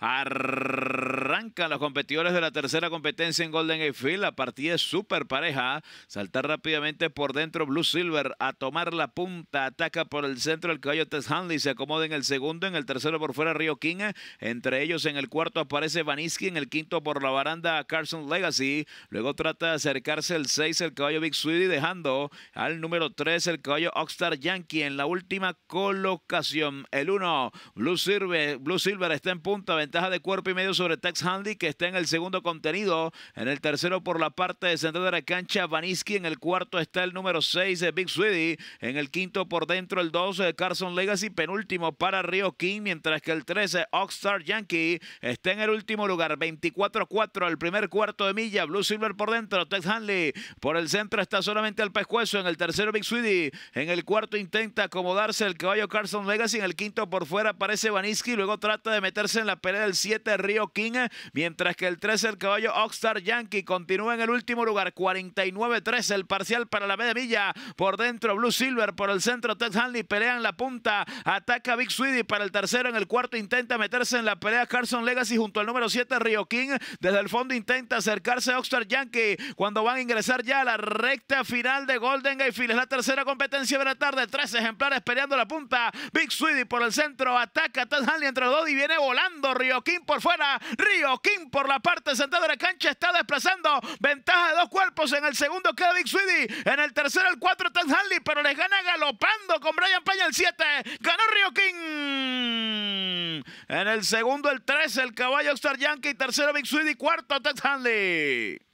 Ar... Arrancan los competidores de la tercera competencia en Golden Gate La partida es súper pareja. Saltar rápidamente por dentro Blue Silver a tomar la punta. Ataca por el centro el caballo Tess Se acomoda en el segundo. En el tercero por fuera Río King. Entre ellos en el cuarto aparece Vaniski. En el quinto por la baranda Carson Legacy. Luego trata de acercarse el 6 el caballo Big Sweetie dejando al número 3 el caballo Oxstar Yankee en la última colocación. El uno Blue Silver, Blue Silver está en punta. Ventaja de cuerpo y medio sobre Texas Handley que está en el segundo contenido. En el tercero, por la parte de central de la cancha, Vanisky, En el cuarto está el número 6, de eh, Big Sweetie. En el quinto, por dentro, el 12 de eh, Carson Legacy. Penúltimo para Rio King, mientras que el 13, eh, Oxstar Yankee, está en el último lugar. 24-4 al primer cuarto de milla. Blue Silver por dentro, Ted Hanley. Por el centro está solamente el pescuezo. En el tercero, Big Sweetie. En el cuarto, intenta acomodarse el caballo Carson Legacy. En el quinto, por fuera, aparece Vanisky, Luego trata de meterse en la pelea del 7, Rio King mientras que el 13, el caballo Oxstar Yankee, continúa en el último lugar, 49-13 el parcial para la media por dentro Blue Silver, por el centro Ted Hanley, pelea en la punta, ataca Big Sweetie para el tercero, en el cuarto intenta meterse en la pelea Carson Legacy junto al número 7 Rio King, desde el fondo intenta acercarse a Oxstar Yankee, cuando van a ingresar ya a la recta final de Golden Gate es la tercera competencia de la tarde, tres ejemplares peleando la punta, Big Sweetie por el centro, ataca Ted Hanley entre los dos y viene volando Rio King por fuera, Rio King por la parte central de la cancha está desplazando. Ventaja de dos cuerpos. En el segundo queda Big Sweetie. En el tercero el cuatro, Tex Hanley. Pero les gana galopando con Brian Peña el 7. Ganó Río King. En el segundo el tres, el caballo Star Yankee. Tercero Big Sweetie. Cuarto Tex Hanley.